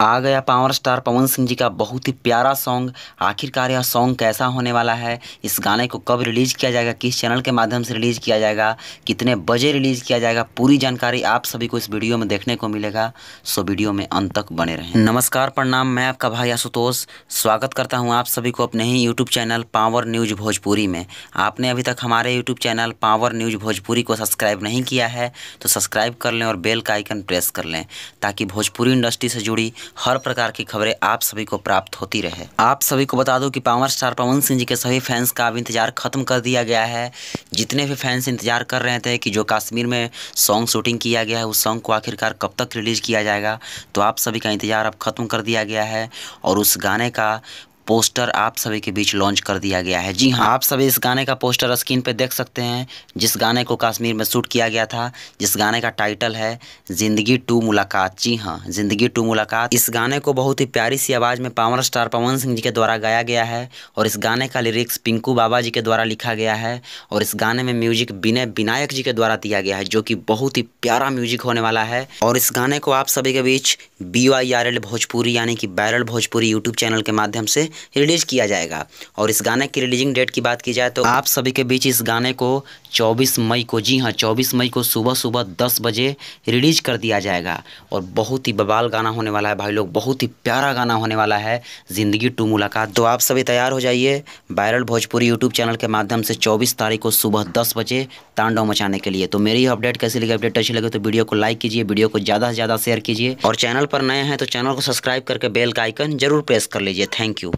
आ गया power star Pawan Singh ji का बहुत ही प्यारा सॉन्ग आखिरकार यह सॉन्ग कैसा होने वाला है इस गाने को कब रिलीज़ किया जाएगा किस चैनल के माध्यम से रिलीज़ किया जाएगा कितने बजे रिलीज़ किया जाएगा पूरी जानकारी आप सभी को इस वीडियो में देखने को मिलेगा सो वीडियो में अंत तक बने रहें नमस्कार प्रणाम मैं आपका भाई आशुतोष स्वागत करता हूँ आप सभी को अपने ही YouTube channel power news Bhojpuri में आपने अभी तक हमारे YouTube channel power news Bhojpuri को सब्सक्राइब नहीं किया है तो सब्सक्राइब कर लें और बेल का आइकन प्रेस कर लें ताकि भोजपुरी इंडस्ट्री से जुड़ी हर प्रकार की खबरें आप सभी को प्राप्त होती रहे आप सभी को बता दूं कि पावर स्टार पवन सिंह जी के सभी फैंस का अब इंतजार खत्म कर दिया गया है जितने भी फैंस इंतजार कर रहे थे कि जो कश्मीर में सॉन्ग शूटिंग किया गया है उस सॉन्ग को आखिरकार कब तक रिलीज किया जाएगा तो आप सभी का इंतजार अब खत्म कर दिया गया है और उस गाने का पोस्टर आप सभी के बीच लॉन्च कर दिया गया है जी हाँ आप सभी इस गाने का पोस्टर स्क्रीन पे देख सकते हैं जिस गाने को कश्मीर में शूट किया गया था जिस गाने का टाइटल है ज़िंदगी टू मुलाकात जी हाँ ज़िंदगी टू मुलाकात इस गाने को बहुत ही प्यारी सी आवाज़ में पावर स्टार पवन सिंह जी के द्वारा गाया गया है और इस गाने का लिरिक्स पिंकू बाबा जी के द्वारा लिखा गया है और इस गाने में म्यूजिक विनय विनायक जी के द्वारा दिया गया है जो कि बहुत ही प्यारा म्यूजिक होने वाला है और इस गाने को आप सभी के बीच B Y R L Bhojpuri यानी कि बैरल भोजपुरी यूट्यूब चैनल के माध्यम से रिलीज़ किया जाएगा और इस गाने की रिलीजिंग डेट की बात की जाए तो आप सभी के बीच इस गाने को 24 मई को जी हाँ 24 मई को सुबह सुबह 10 बजे रिलीज कर दिया जाएगा और बहुत ही बबाल गाना होने वाला है भाई लोग बहुत ही प्यारा गाना होने वाला है ज़िंदगी टू मुलाकात तो आप सभी तैयार हो जाइए वायरल भोजपुरी यूट्यूब चैनल के माध्यम से चौबीस तारीख को सुबह दस बजे तांडव मचाने के लिए तो मेरी अपडेट कैसी लगी अपडेट अच्छी लगे तो वीडियो को लाइक कीजिए वीडियो को ज़्यादा से ज़्यादा शेयर कीजिए और चैनल पर नए हैं तो चैनल को सब्सक्राइब करके बेल का आइकन जरूर प्रेस कर लीजिए थैंक यू